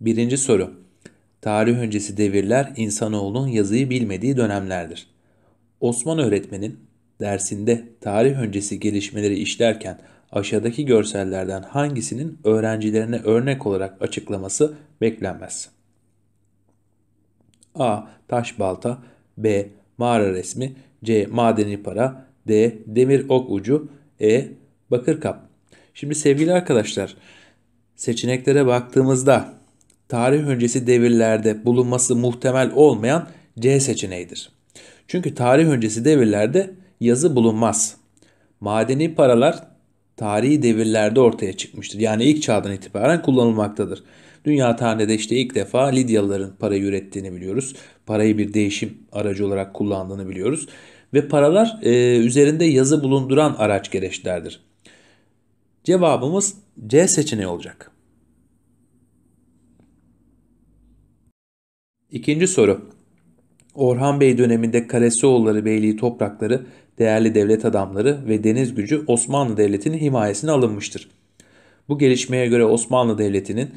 Birinci soru. Tarih öncesi devirler insanoğlunun yazıyı bilmediği dönemlerdir. Osman öğretmenin dersinde tarih öncesi gelişmeleri işlerken aşağıdaki görsellerden hangisinin öğrencilerine örnek olarak açıklaması beklenmez? A. Taş balta B. Mağara resmi C. Madeni para D. Demir ok ucu E. Bakır kap Şimdi sevgili arkadaşlar seçeneklere baktığımızda tarih öncesi devirlerde bulunması muhtemel olmayan C seçeneğidir. Çünkü tarih öncesi devirlerde yazı bulunmaz. Madeni paralar tarihi devirlerde ortaya çıkmıştır. Yani ilk çağdan itibaren kullanılmaktadır. Dünya tarihinde de işte ilk defa Lidyalıların parayı ürettiğini biliyoruz. Parayı bir değişim aracı olarak kullandığını biliyoruz. Ve paralar e, üzerinde yazı bulunduran araç gereçlerdir. Cevabımız C seçeneği olacak. İkinci soru. Orhan Bey döneminde Karesioğulları Beyliği toprakları, değerli devlet adamları ve deniz gücü Osmanlı Devleti'nin himayesine alınmıştır. Bu gelişmeye göre Osmanlı Devleti'nin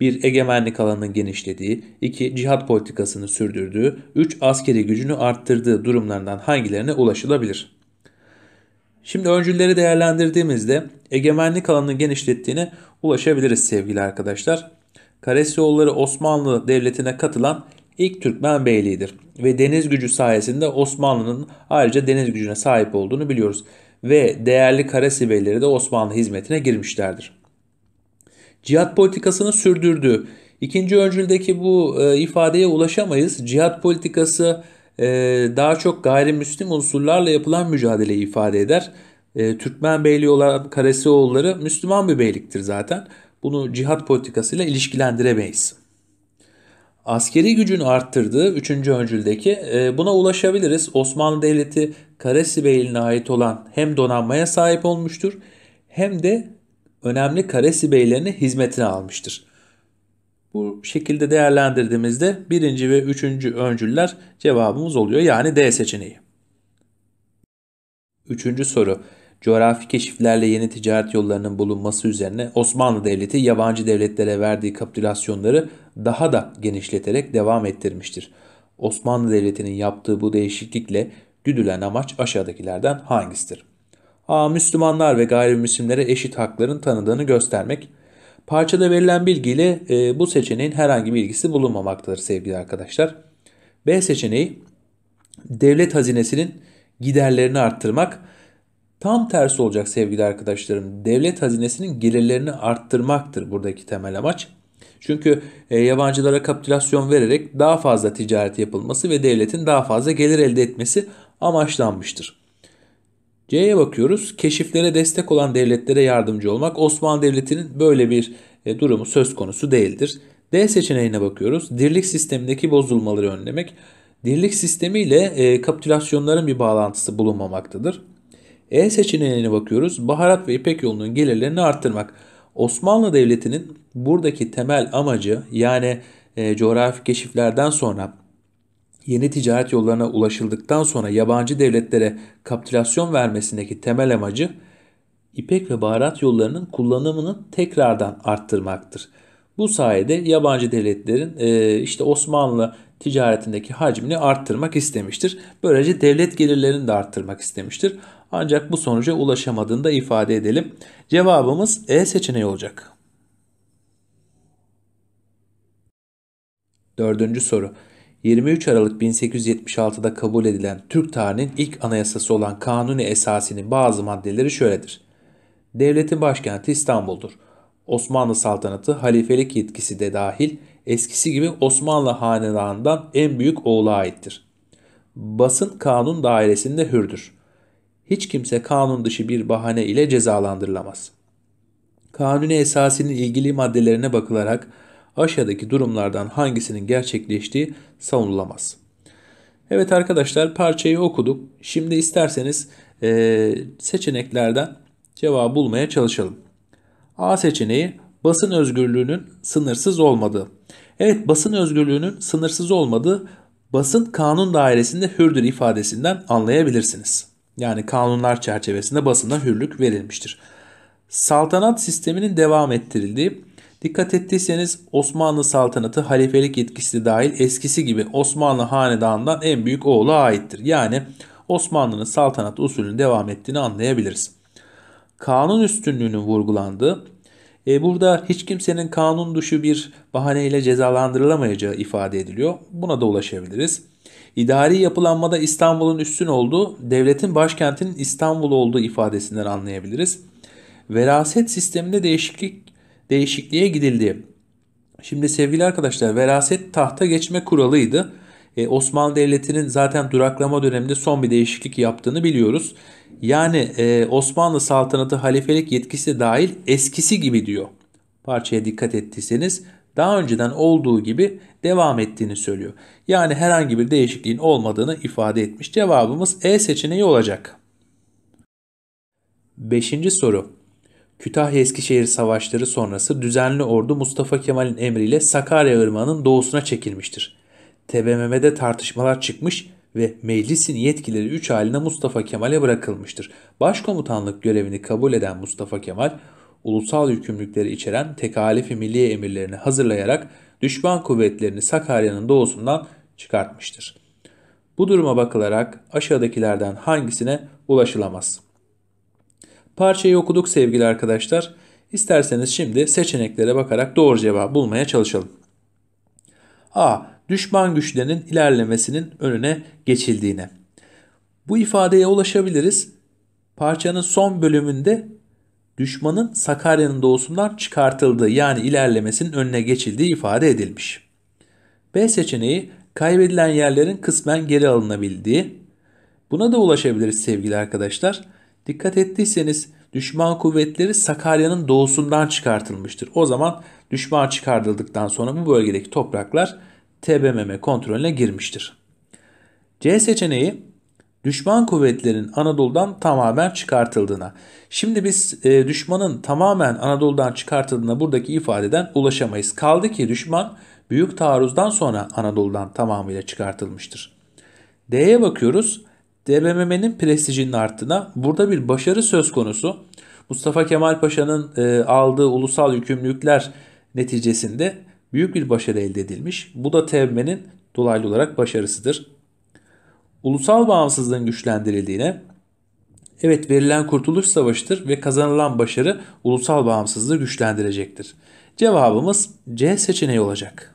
bir Egemenlik alanının genişlediği, iki Cihat politikasını sürdürdüğü, üç Askeri gücünü arttırdığı durumlarından hangilerine ulaşılabilir? Şimdi öncülleri değerlendirdiğimizde egemenlik alanını genişlettiğine ulaşabiliriz sevgili arkadaşlar. Karesioğulları Osmanlı Devleti'ne katılan ilk Türkmen beyliğidir ve deniz gücü sayesinde Osmanlı'nın ayrıca deniz gücüne sahip olduğunu biliyoruz ve değerli Karasibeyleri de Osmanlı hizmetine girmişlerdir. Cihat politikasını sürdürdü. İkinci öncüldeki bu e, ifadeye ulaşamayız. Cihat politikası e, daha çok gayrimüslim unsurlarla yapılan mücadeleyi ifade eder. E, Türkmen beyliği olan Karasioğulları Müslüman bir beyliktir zaten. Bunu cihat politikasıyla ilişkilendiremeyiz askeri gücünü arttırdığı 3. öncüldeki e, buna ulaşabiliriz. Osmanlı Devleti Karesi Beyliğine ait olan hem donanmaya sahip olmuştur hem de önemli Karesi Beylerini hizmetine almıştır. Bu şekilde değerlendirdiğimizde birinci ve üçüncü öncüller cevabımız oluyor yani D seçeneği. Üçüncü soru coğrafi keşiflerle yeni ticaret yollarının bulunması üzerine Osmanlı Devleti yabancı devletlere verdiği kapitülasyonları daha da genişleterek devam ettirmiştir. Osmanlı Devleti'nin yaptığı bu değişiklikle güdülen amaç aşağıdakilerden hangisidir? A. Müslümanlar ve gayrimüslimlere eşit hakların tanıdığını göstermek. Parçada verilen bilgiyle e, bu seçeneğin herhangi bir ilgisi bulunmamaktadır sevgili arkadaşlar. B seçeneği devlet hazinesinin giderlerini arttırmak Tam tersi olacak sevgili arkadaşlarım. Devlet hazinesinin gelirlerini arttırmaktır buradaki temel amaç. Çünkü e, yabancılara kapitülasyon vererek daha fazla ticaret yapılması ve devletin daha fazla gelir elde etmesi amaçlanmıştır. C'ye bakıyoruz. Keşiflere destek olan devletlere yardımcı olmak Osmanlı Devleti'nin böyle bir e, durumu söz konusu değildir. D seçeneğine bakıyoruz. Dirlik sistemindeki bozulmaları önlemek. Dirlik sistemi ile e, kapitülasyonların bir bağlantısı bulunmamaktadır. E seçeneğine bakıyoruz. Baharat ve İpek yolunun gelirlerini arttırmak. Osmanlı Devleti'nin buradaki temel amacı yani e, coğrafi keşiflerden sonra yeni ticaret yollarına ulaşıldıktan sonra yabancı devletlere kapitülasyon vermesindeki temel amacı ipek ve baharat yollarının kullanımını tekrardan arttırmaktır. Bu sayede yabancı devletlerin e, işte Osmanlı ticaretindeki hacmini arttırmak istemiştir. Böylece devlet gelirlerini de arttırmak istemiştir. Ancak bu sonuca ulaşamadığını da ifade edelim. Cevabımız E seçeneği olacak. Dördüncü soru. 23 Aralık 1876'da kabul edilen Türk tarihinin ilk anayasası olan Kanuni Esasi'nin bazı maddeleri şöyledir. Devletin başkenti İstanbul'dur. Osmanlı saltanatı halifelik yetkisi de dahil eskisi gibi Osmanlı hanedanından en büyük oğula aittir. Basın kanun dairesinde hürdür hiç kimse kanun dışı bir bahane ile cezalandırılamaz. Kanuni esasının ilgili maddelerine bakılarak aşağıdaki durumlardan hangisinin gerçekleştiği savunulamaz. Evet arkadaşlar parçayı okuduk. Şimdi isterseniz e, seçeneklerden cevabı bulmaya çalışalım. A seçeneği basın özgürlüğünün sınırsız olmadığı. Evet basın özgürlüğünün sınırsız olmadığı basın kanun dairesinde hürdür ifadesinden anlayabilirsiniz yani kanunlar çerçevesinde basına hürlük verilmiştir. Saltanat sisteminin devam ettirildiği, dikkat ettiyseniz Osmanlı saltanatı halifelik yetkisi dahil eskisi gibi Osmanlı hanedanından en büyük oğlu aittir. Yani Osmanlı'nın saltanat usulünün devam ettiğini anlayabiliriz. Kanun üstünlüğünün vurgulandığı, e, burada hiç kimsenin kanun dışı bir bahaneyle cezalandırılamayacağı ifade ediliyor. Buna da ulaşabiliriz. İdari yapılanmada İstanbul'un üstün olduğu, devletin başkentinin İstanbul olduğu ifadesinden anlayabiliriz. Veraset sisteminde değişiklik değişikliğe gidildi. Şimdi sevgili arkadaşlar veraset tahta geçme kuralıydı. Ee, Osmanlı Devleti'nin zaten duraklama döneminde son bir değişiklik yaptığını biliyoruz. Yani e, Osmanlı saltanatı halifelik yetkisi dahil eskisi gibi diyor. Parçaya dikkat ettiyseniz daha önceden olduğu gibi devam ettiğini söylüyor. Yani herhangi bir değişikliğin olmadığını ifade etmiş. Cevabımız E seçeneği olacak. Beşinci soru. Kütahya-Eskişehir savaşları sonrası düzenli ordu Mustafa Kemal'in emriyle Sakarya Irmağı'nın doğusuna çekilmiştir. TBMM'de tartışmalar çıkmış ve meclisin yetkileri 3 haline Mustafa Kemal'e bırakılmıştır. Başkomutanlık görevini kabul eden Mustafa Kemal ulusal yükümlülükleri içeren tekalifi milliye emirlerini hazırlayarak düşman kuvvetlerini Sakarya'nın doğusundan çıkartmıştır. Bu duruma bakılarak aşağıdakilerden hangisine ulaşılamaz? Parçayı okuduk sevgili arkadaşlar. İsterseniz şimdi seçeneklere bakarak doğru cevabı bulmaya çalışalım. A. Düşman güçlerinin ilerlemesinin önüne geçildiğine. Bu ifadeye ulaşabiliriz. Parçanın son bölümünde düşmanın Sakarya'nın doğusundan çıkartıldığı yani ilerlemesinin önüne geçildiği ifade edilmiş. B seçeneği kaybedilen yerlerin kısmen geri alınabildiği. Buna da ulaşabiliriz sevgili arkadaşlar. Dikkat ettiyseniz düşman kuvvetleri Sakarya'nın doğusundan çıkartılmıştır. O zaman düşman çıkartıldıktan sonra bu bölgedeki topraklar TBMM kontrolüne girmiştir. C seçeneği düşman kuvvetlerin Anadolu'dan tamamen çıkartıldığına. Şimdi biz e, düşmanın tamamen Anadolu'dan çıkartıldığına buradaki ifadeden ulaşamayız. Kaldı ki düşman büyük taarruzdan sonra Anadolu'dan tamamıyla çıkartılmıştır. D'ye bakıyoruz. DBMM'nin prestijinin arttığına burada bir başarı söz konusu. Mustafa Kemal Paşa'nın e, aldığı ulusal yükümlülükler neticesinde büyük bir başarı elde edilmiş. Bu da TBMM'nin dolaylı olarak başarısıdır ulusal bağımsızlığın güçlendirildiğine, evet verilen kurtuluş savaşıdır ve kazanılan başarı ulusal bağımsızlığı güçlendirecektir. Cevabımız C seçeneği olacak.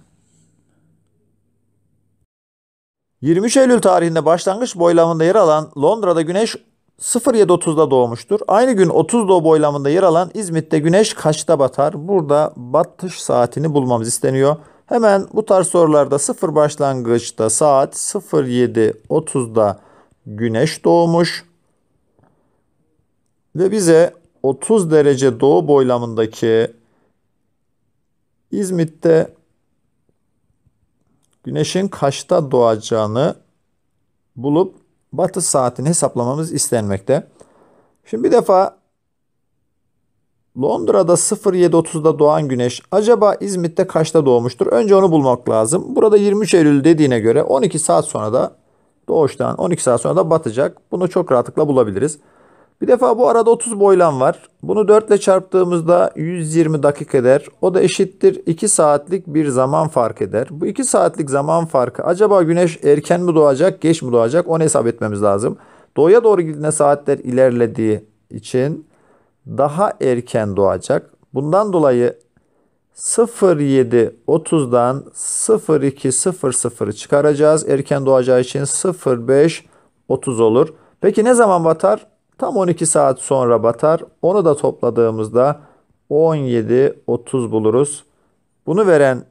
23 Eylül tarihinde başlangıç boylamında yer alan Londra'da güneş 07.30'da doğmuştur. Aynı gün 30 doğu boylamında yer alan İzmit'te güneş kaçta batar? Burada batış saatini bulmamız isteniyor. Hemen bu tarz sorularda sıfır başlangıçta saat 07.30'da güneş doğmuş. Ve bize 30 derece doğu boylamındaki İzmit'te güneşin kaçta doğacağını bulup batı saatini hesaplamamız istenmekte. Şimdi bir defa Londra'da 07.30'da doğan güneş acaba İzmit'te kaçta doğmuştur? Önce onu bulmak lazım. Burada 23 Eylül dediğine göre 12 saat sonra da doğuştan 12 saat sonra da batacak. Bunu çok rahatlıkla bulabiliriz. Bir defa bu arada 30 boylan var. Bunu 4 ile çarptığımızda 120 dakika eder. O da eşittir 2 saatlik bir zaman fark eder. Bu 2 saatlik zaman farkı acaba güneş erken mi doğacak geç mi doğacak onu hesap etmemiz lazım. Doğuya doğru gittiğinde saatler ilerlediği için daha erken doğacak. Bundan dolayı 07.30'dan 02.00 çıkaracağız. Erken doğacağı için 05.30 olur. Peki ne zaman batar? Tam 12 saat sonra batar. Onu da topladığımızda 17.30 buluruz. Bunu veren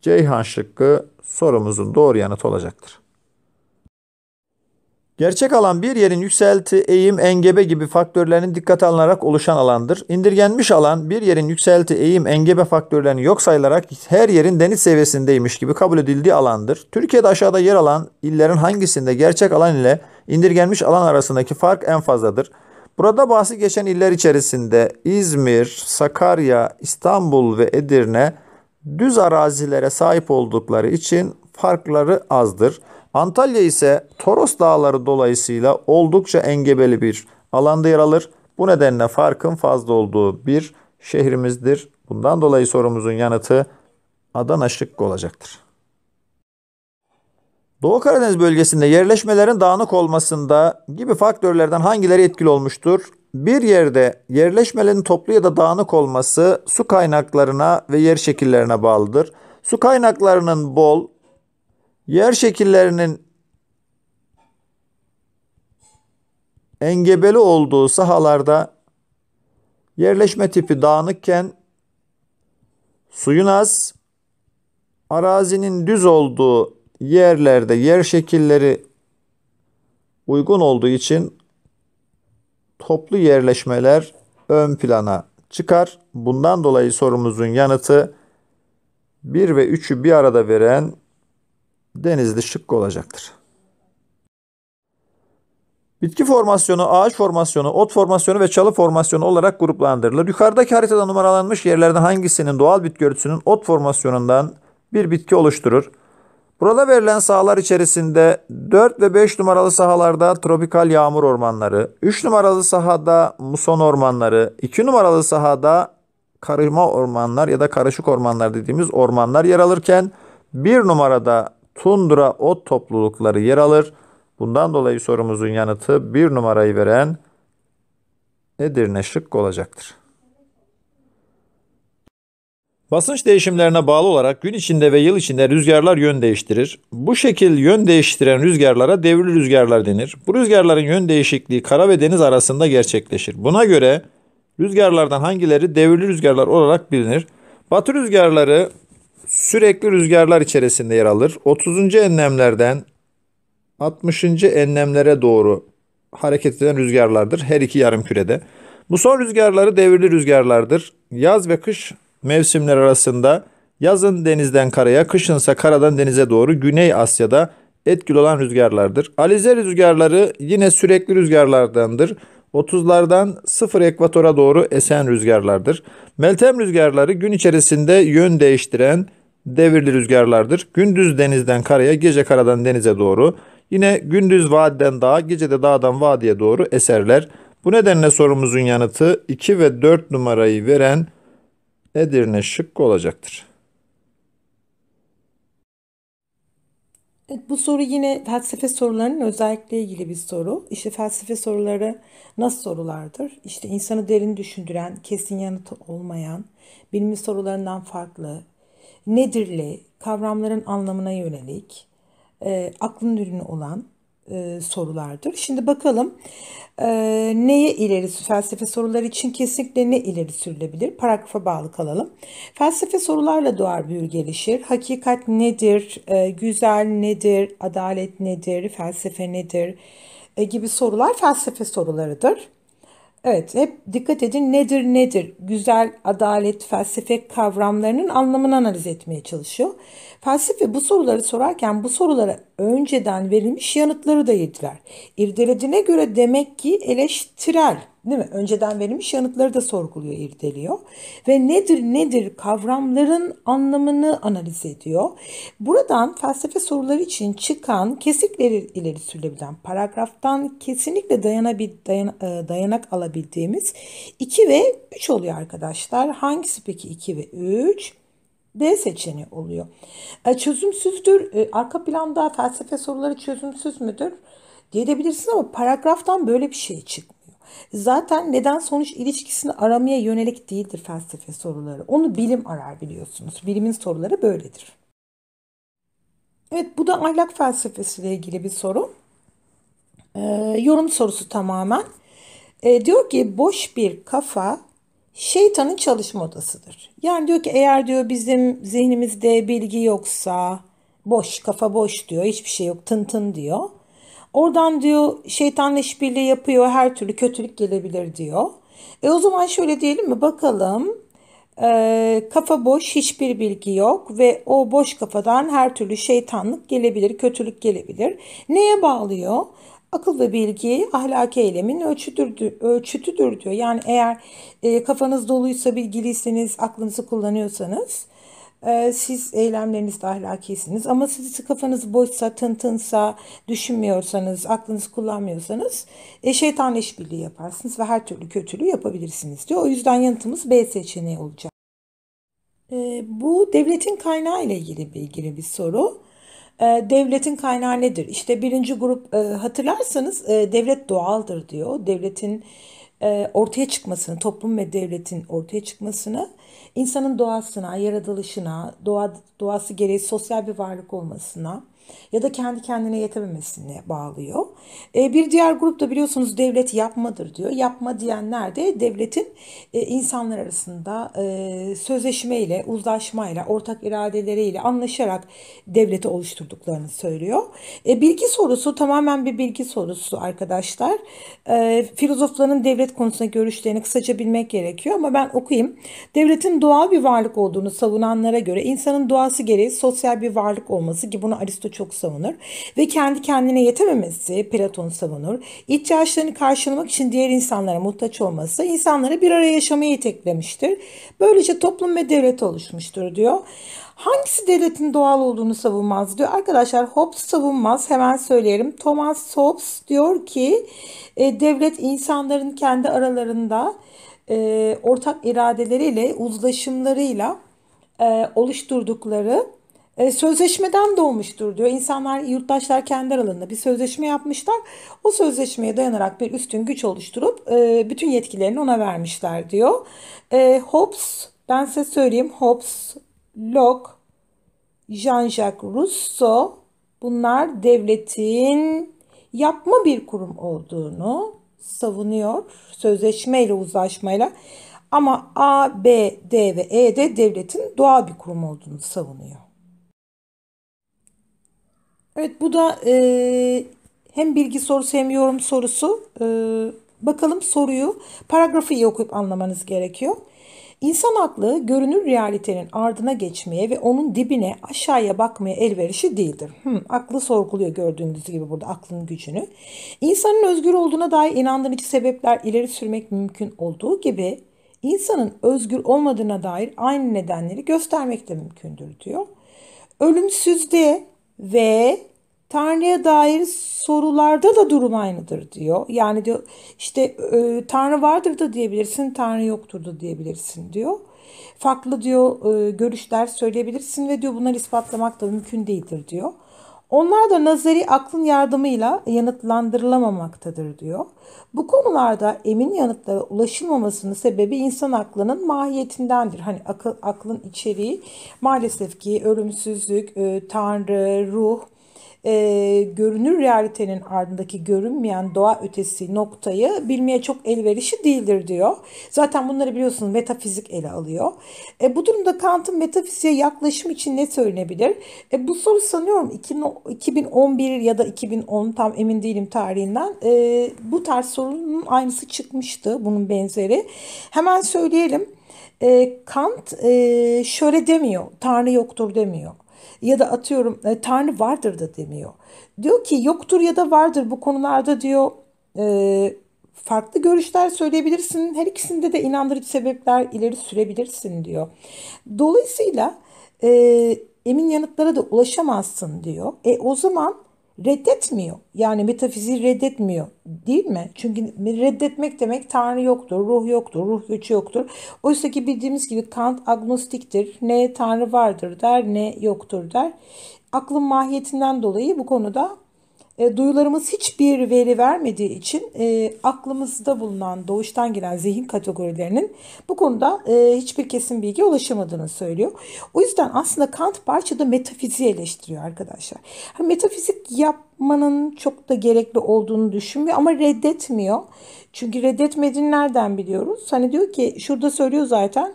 Ceyhan Şıkkı sorumuzun doğru yanıt olacaktır. Gerçek alan bir yerin yükselti, eğim, engebe gibi faktörlerinin dikkate alınarak oluşan alandır. İndirgenmiş alan bir yerin yükselti, eğim, engebe faktörlerini yok sayılarak her yerin deniz seviyesindeymiş gibi kabul edildiği alandır. Türkiye'de aşağıda yer alan illerin hangisinde gerçek alan ile indirgenmiş alan arasındaki fark en fazladır? Burada bahsi geçen iller içerisinde İzmir, Sakarya, İstanbul ve Edirne düz arazilere sahip oldukları için farkları azdır. Antalya ise Toros Dağları dolayısıyla oldukça engebeli bir alanda yer alır. Bu nedenle farkın fazla olduğu bir şehrimizdir. Bundan dolayı sorumuzun yanıtı Adana şıkkı olacaktır. Doğu Karadeniz bölgesinde yerleşmelerin dağınık olmasında gibi faktörlerden hangileri etkili olmuştur? Bir yerde yerleşmelerin toplu ya da dağınık olması su kaynaklarına ve yer şekillerine bağlıdır. Su kaynaklarının bol, Yer şekillerinin engebeli olduğu sahalarda yerleşme tipi dağınıkken suyun az, arazinin düz olduğu yerlerde yer şekilleri uygun olduğu için toplu yerleşmeler ön plana çıkar. Bundan dolayı sorumuzun yanıtı 1 ve 3'ü bir arada veren denizli şıkkı olacaktır. Bitki formasyonu, ağaç formasyonu, ot formasyonu ve çalı formasyonu olarak gruplandırılır. Yukarıdaki haritada numaralanmış yerlerden hangisinin doğal bitki örtüsünün ot formasyonundan bir bitki oluşturur? Burada verilen sahalar içerisinde 4 ve 5 numaralı sahalarda tropikal yağmur ormanları, 3 numaralı sahada muson ormanları, 2 numaralı sahada karışma ormanlar ya da karışık ormanlar dediğimiz ormanlar yer alırken 1 numarada tundra ot toplulukları yer alır. Bundan dolayı sorumuzun yanıtı bir numarayı veren Edirne şık olacaktır. Basınç değişimlerine bağlı olarak gün içinde ve yıl içinde rüzgarlar yön değiştirir. Bu şekil yön değiştiren rüzgarlara devirli rüzgarlar denir. Bu rüzgarların yön değişikliği kara ve deniz arasında gerçekleşir. Buna göre rüzgarlardan hangileri devirli rüzgarlar olarak bilinir? Batı rüzgarları sürekli rüzgarlar içerisinde yer alır. 30. enlemlerden 60. enlemlere doğru hareket eden rüzgarlardır her iki yarım kürede. Bu son rüzgarları devirli rüzgarlardır. Yaz ve kış mevsimler arasında yazın denizden karaya, kışınsa karadan denize doğru Güney Asya'da etkili olan rüzgarlardır. Alize rüzgarları yine sürekli rüzgarlardandır. 30'lardan 0 ekvatora doğru esen rüzgarlardır. Meltem rüzgarları gün içerisinde yön değiştiren devirli rüzgarlardır. Gündüz denizden karaya, gece karadan denize doğru. Yine gündüz vadiden dağa, gece de dağdan vadiye doğru eserler. Bu nedenle sorumuzun yanıtı 2 ve 4 numarayı veren Edirne şık olacaktır. Bu soru yine felsefe sorularının özellikle ilgili bir soru. İşte felsefe soruları nasıl sorulardır? İşte insanı derin düşündüren, kesin yanıtı olmayan, bilimi sorularından farklı, nedirli kavramların anlamına yönelik e, aklın ürünü olan e, sorulardır. Şimdi bakalım e, neye ileri felsefe soruları için kesinlikle ne ileri sürülebilir? Paragrafa bağlı kalalım. Felsefe sorularla doğar büyür gelişir. Hakikat nedir? E, güzel nedir? Adalet nedir? Felsefe nedir? E, gibi sorular felsefe sorularıdır. Evet hep dikkat edin nedir nedir güzel adalet felsefe kavramlarının anlamını analiz etmeye çalışıyor. Felsefe bu soruları sorarken bu sorulara önceden verilmiş yanıtları da yediler. İrdelediğine göre demek ki eleştirel değil mi? Önceden verilmiş yanıtları da sorguluyor, irdeliyor. Ve nedir nedir kavramların anlamını analiz ediyor. Buradan felsefe soruları için çıkan kesikleri ileri sürülebilen paragraftan kesinlikle dayanabil, dayan, e, dayanak alabildiğimiz 2 ve 3 oluyor arkadaşlar. Hangisi peki 2 ve 3? D seçeneği oluyor. E, çözümsüzdür. E, arka planda felsefe soruları çözümsüz müdür? diye de Diyebilirsin ama paragraftan böyle bir şey çıkmıyor. Zaten neden sonuç ilişkisini aramaya yönelik değildir felsefe soruları. Onu bilim arar biliyorsunuz. Bilimin soruları böyledir. Evet bu da ahlak felsefesiyle ilgili bir soru. Ee, yorum sorusu tamamen. Ee, diyor ki boş bir kafa şeytanın çalışma odasıdır. Yani diyor ki eğer diyor bizim zihnimizde bilgi yoksa boş kafa boş diyor hiçbir şey yok tın tın diyor. Oradan diyor şeytanla işbirliği yapıyor her türlü kötülük gelebilir diyor. E o zaman şöyle diyelim mi bakalım e, kafa boş hiçbir bilgi yok ve o boş kafadan her türlü şeytanlık gelebilir, kötülük gelebilir. Neye bağlıyor? Akıl ve bilgi ahlaki eylemin ölçütüdür. ölçütüdür diyor. Yani eğer e, kafanız doluysa, bilgiliyseniz, aklınızı kullanıyorsanız ee, siz eylemlerinizde ahlakisiniz. Ama siz kafanız boşsa, tıntınsa, düşünmüyorsanız, aklınızı kullanmıyorsanız e, şeytan işbirliği yaparsınız ve her türlü kötülüğü yapabilirsiniz diyor. O yüzden yanıtımız B seçeneği olacak. E, bu devletin kaynağı ile ilgili bir, ilgili bir soru ee, devletin kaynağı nedir? İşte birinci grup e, hatırlarsanız e, devlet doğaldır diyor. Devletin e, ortaya çıkmasını, toplum ve devletin ortaya çıkmasını, insanın doğasına, yaratılışına, doğa, doğası gereği sosyal bir varlık olmasına, ya da kendi kendine yetememesine bağlıyor. E, bir diğer grup da biliyorsunuz devlet yapmadır diyor. Yapma diyenler de devletin e, insanlar arasında e, sözleşmeyle, uzlaşmayla, ortak iradeleriyle anlaşarak devleti oluşturduklarını söylüyor. E, bilgi sorusu tamamen bir bilgi sorusu arkadaşlar. E, filozofların devlet konusunda görüşlerini kısaca bilmek gerekiyor ama ben okuyayım. Devletin doğal bir varlık olduğunu savunanlara göre insanın doğası gereği sosyal bir varlık olması ki bunu Aristoteles çok savunur. Ve kendi kendine yetememesi Platon savunur. İhtiyaçlarını karşılamak için diğer insanlara muhtaç olması insanları bir araya yaşamaya iteklemiştir. Böylece toplum ve devlet oluşmuştur diyor. Hangisi devletin doğal olduğunu savunmaz diyor. Arkadaşlar Hobbes savunmaz hemen söyleyelim. Thomas Hobbes diyor ki e, devlet insanların kendi aralarında e, ortak iradeleriyle, uzlaşımlarıyla e, oluşturdukları e, sözleşmeden doğmuştur diyor. İnsanlar, yurttaşlar kendi aralarında bir sözleşme yapmışlar. O sözleşmeye dayanarak bir üstün güç oluşturup e, bütün yetkilerini ona vermişler diyor. E, Hobbes, ben size söyleyeyim Hobbes, Locke, Jean-Jacques Rousseau bunlar devletin yapma bir kurum olduğunu savunuyor sözleşmeyle uzlaşmayla. Ama A, B, D ve E de devletin doğal bir kurum olduğunu savunuyor. Evet bu da e, hem bilgi sorusu hem yorum sorusu. E, bakalım soruyu paragrafı iyi okuyup anlamanız gerekiyor. İnsan aklı görünür realitenin ardına geçmeye ve onun dibine aşağıya bakmaya elverişi değildir. Hmm, aklı sorguluyor gördüğünüz gibi burada aklın gücünü. İnsanın özgür olduğuna dair inandırıcı sebepler ileri sürmek mümkün olduğu gibi insanın özgür olmadığına dair aynı nedenleri göstermek de mümkündür diyor. Ölümsüzlüğe ve Tanrı'ya dair sorularda da durum aynıdır diyor. Yani diyor işte e, Tanrı vardır da diyebilirsin, Tanrı yoktur da diyebilirsin diyor. Farklı diyor e, görüşler söyleyebilirsin ve diyor bunları ispatlamak da mümkün değildir diyor. Onlar da nazari aklın yardımıyla yanıtlandırılamamaktadır diyor. Bu konularda emin yanıtlara ulaşılmamasının sebebi insan aklının mahiyetindendir. Hani akıl, aklın içeriği maalesef ki ölümsüzlük, e, tanrı, ruh, e, görünür realitenin ardındaki görünmeyen doğa ötesi noktayı bilmeye çok elverişi değildir diyor. Zaten bunları biliyorsunuz metafizik ele alıyor. E, bu durumda Kant'ın metafiziğe yaklaşım için ne söylenebilir? E, bu soru sanıyorum 2011 ya da 2010 tam emin değilim tarihinden e, bu tarz sorunun aynısı çıkmıştı bunun benzeri. Hemen söyleyelim. E, Kant e, şöyle demiyor, Tanrı yoktur demiyor. Ya da atıyorum e, Tanrı vardır da demiyor. Diyor ki yoktur ya da vardır bu konularda diyor e, farklı görüşler söyleyebilirsin. Her ikisinde de inandırıcı sebepler ileri sürebilirsin diyor. Dolayısıyla e, emin yanıtlara da ulaşamazsın diyor. E o zaman reddetmiyor. Yani metafiziği reddetmiyor değil mi? Çünkü reddetmek demek Tanrı yoktur, ruh yoktur, ruh göçü yoktur. Oysa ki bildiğimiz gibi Kant agnostiktir. Ne Tanrı vardır der ne yoktur der. Aklın mahiyetinden dolayı bu konuda e, duyularımız hiçbir veri vermediği için e, aklımızda bulunan doğuştan gelen zihin kategorilerinin bu konuda e, hiçbir kesin bilgi ulaşamadığını söylüyor. O yüzden aslında Kant parçada metafiziği eleştiriyor arkadaşlar. Hani metafizik yapmanın çok da gerekli olduğunu düşünmüyor ama reddetmiyor. Çünkü reddetmediğini nereden biliyoruz? Hani diyor ki şurada söylüyor zaten.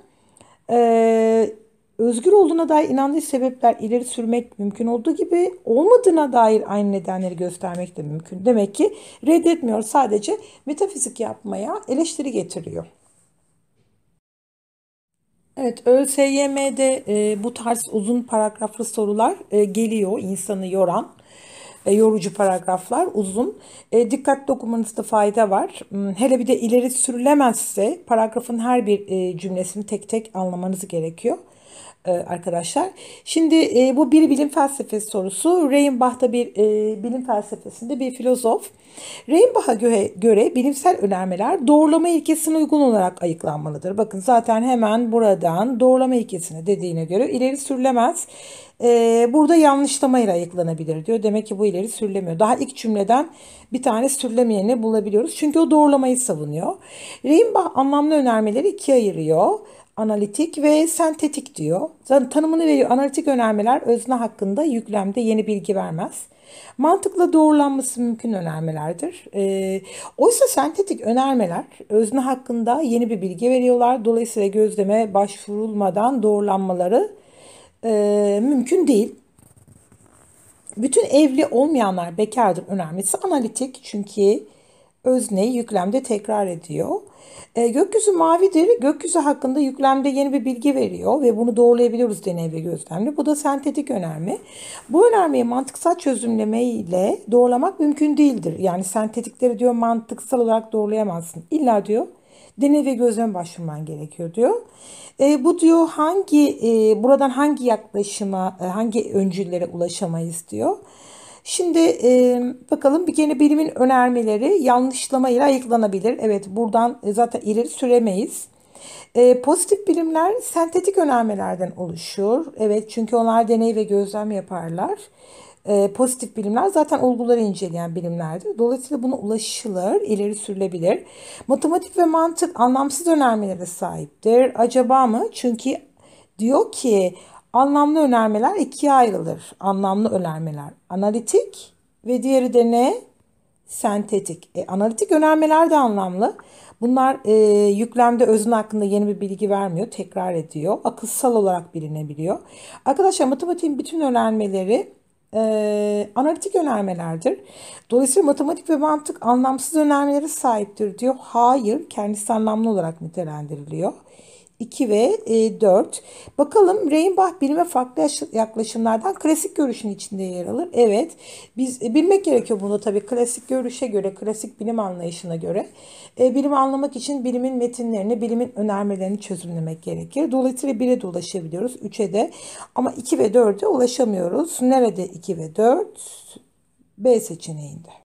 Eee özgür olduğuna dair inandığı sebepler ileri sürmek mümkün olduğu gibi olmadığına dair aynı nedenleri göstermek de mümkün. Demek ki reddetmiyor sadece metafizik yapmaya eleştiri getiriyor. Evet, ÖSYM'de e, bu tarz uzun paragraflı sorular e, geliyor insanı yoran. E, yorucu paragraflar uzun. E, dikkatli okumanızda fayda var. Hmm, hele bir de ileri sürülemezse paragrafın her bir e, cümlesini tek tek anlamanız gerekiyor. E, arkadaşlar. Şimdi e, bu bir bilim felsefesi sorusu. Reynbach da bir e, bilim felsefesinde bir filozof. Reinbach'a göre, göre bilimsel önermeler doğrulama ilkesine uygun olarak ayıklanmalıdır. Bakın zaten hemen buradan doğrulama ilkesine dediğine göre ileri sürülemez. Burada yanlışlamayla ayıklanabilir diyor. Demek ki bu ileri sürülemiyor. Daha ilk cümleden bir tane sürülemeyeni bulabiliyoruz. Çünkü o doğrulamayı savunuyor. Reinbach anlamlı önermeleri ikiye ayırıyor analitik ve sentetik diyor. Tanımını veriyor. Analitik önermeler özne hakkında yüklemde yeni bilgi vermez. Mantıkla doğrulanması mümkün önermelerdir. E, oysa sentetik önermeler özne hakkında yeni bir bilgi veriyorlar. Dolayısıyla gözleme başvurulmadan doğrulanmaları e, mümkün değil. Bütün evli olmayanlar bekardır önermesi analitik çünkü özneyi yüklemde tekrar ediyor. E, gökyüzü mavidir. Gökyüzü hakkında yüklemde yeni bir bilgi veriyor ve bunu doğrulayabiliyoruz deney ve gözlemle. Bu da sentetik önerme. Bu önermeyi mantıksal çözümleme ile doğrulamak mümkün değildir. Yani sentetikleri diyor mantıksal olarak doğrulayamazsın. İlla diyor deney ve gözlem başvurman gerekiyor diyor. E, bu diyor hangi e, buradan hangi yaklaşıma, e, hangi öncüllere ulaşamayız diyor. Şimdi e, bakalım bir gene bilimin önermeleri yanlışlama ayıklanabilir. Evet buradan e, zaten ileri süremeyiz. E, pozitif bilimler sentetik önermelerden oluşur. Evet çünkü onlar deney ve gözlem yaparlar. E, pozitif bilimler zaten olguları inceleyen bilimlerdir. Dolayısıyla buna ulaşılır, ileri sürülebilir. Matematik ve mantık anlamsız önermelere sahiptir. Acaba mı? Çünkü diyor ki Anlamlı önermeler ikiye ayrılır. Anlamlı önermeler analitik ve diğeri de ne? Sentetik. E, analitik önermeler de anlamlı. Bunlar e, yüklemde özün hakkında yeni bir bilgi vermiyor, tekrar ediyor. Akılsal olarak bilinebiliyor. Arkadaşlar matematiğin bütün önermeleri e, analitik önermelerdir. Dolayısıyla matematik ve mantık anlamsız önermelere sahiptir diyor. Hayır, kendisi anlamlı olarak nitelendiriliyor. 2 ve 4. E, Bakalım Reinbach bilime farklı yaklaşımlardan klasik görüşün içinde yer alır. Evet biz e, bilmek gerekiyor bunu tabii klasik görüşe göre, klasik bilim anlayışına göre. E, Bilimi anlamak için bilimin metinlerini, bilimin önermelerini çözümlemek gerekir. Dolayısıyla 1'e de ulaşabiliyoruz, 3'e de ama 2 ve 4'e ulaşamıyoruz. Nerede 2 ve 4? B seçeneğinde.